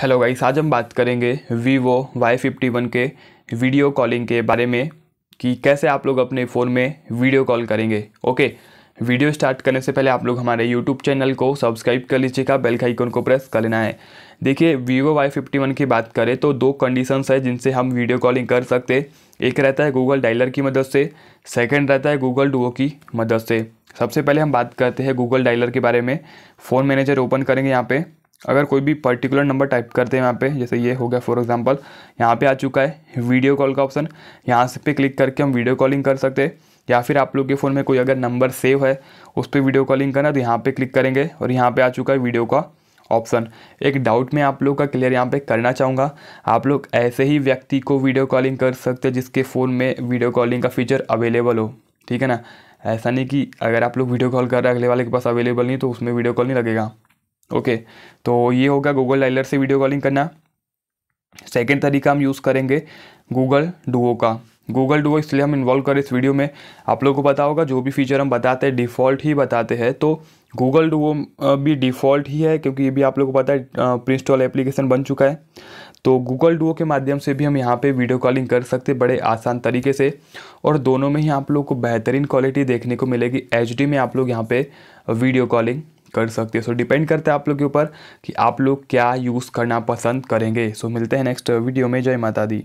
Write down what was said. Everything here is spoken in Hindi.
हेलो गाइस आज हम बात करेंगे वीवो वाई फिफ्टी वन के वीडियो कॉलिंग के बारे में कि कैसे आप लोग अपने फ़ोन में वीडियो कॉल करेंगे ओके वीडियो स्टार्ट करने से पहले आप लोग हमारे यूट्यूब चैनल को सब्सक्राइब कर लीजिएगा बेल का आइकन को प्रेस कर लेना है देखिए वीवो वाई फिफ्टी वन की बात करें तो दो कंडीशंस है जिनसे हम वीडियो कॉलिंग कर सकते एक रहता है गूगल डायलर की मदद से सेकेंड रहता है गूगल डुओ की मदद से सबसे पहले हम बात करते हैं गूगल डायलर के बारे में फ़ोन मैनेजर ओपन करेंगे यहाँ पर अगर कोई भी पर्टिकुलर नंबर टाइप करते हैं यहाँ पे जैसे ये हो गया फॉर एग्जांपल यहाँ पे आ चुका है वीडियो कॉल का ऑप्शन यहाँ से पे क्लिक करके हम वीडियो कॉलिंग कर सकते हैं या फिर आप लोग के फ़ोन में कोई अगर नंबर सेव है उस पर वीडियो कॉलिंग करना तो यहाँ पर क्लिक करेंगे और यहाँ पर आ चुका है वीडियो का ऑप्शन एक डाउट में आप लोग का क्लियर यहाँ पर करना चाहूँगा आप लोग ऐसे ही व्यक्ति को वीडियो कॉलिंग कर सकते हैं जिसके फ़ोन में वीडियो कॉलिंग का फीचर अवेलेबल हो ठीक है ना ऐसा नहीं कि अगर आप लोग वीडियो कॉल कर रहे हैं अगले वाले के पास अवेलेबल नहीं तो उसमें वीडियो कॉल नहीं लगेगा ओके तो ये होगा गूगल डायलर से वीडियो कॉलिंग करना सेकेंड तरीका हम यूज़ करेंगे गूगल डुओ का गूगल डुओ इसलिए हम इन्वॉल्व करें इस वीडियो में आप लोगों को पता होगा जो भी फीचर हम बताते हैं डिफ़ॉल्ट ही बताते हैं तो गूगल डुओ भी डिफ़ॉल्ट ही है क्योंकि ये भी आप लोगों को पता है प्रिंस्टॉल एप्लीकेशन बन चुका है तो गूगल डुओ के माध्यम से भी हम यहाँ पे वीडियो कॉलिंग कर सकते बड़े आसान तरीके से और दोनों में ही आप लोग को बेहतरीन क्वालिटी देखने को मिलेगी एच में आप लोग यहाँ पर वीडियो कॉलिंग कर सकते हैं सो डिपेंड करते हैं आप लोग के ऊपर कि आप लोग क्या यूज़ करना पसंद करेंगे सो मिलते हैं नेक्स्ट वीडियो में जय माता दी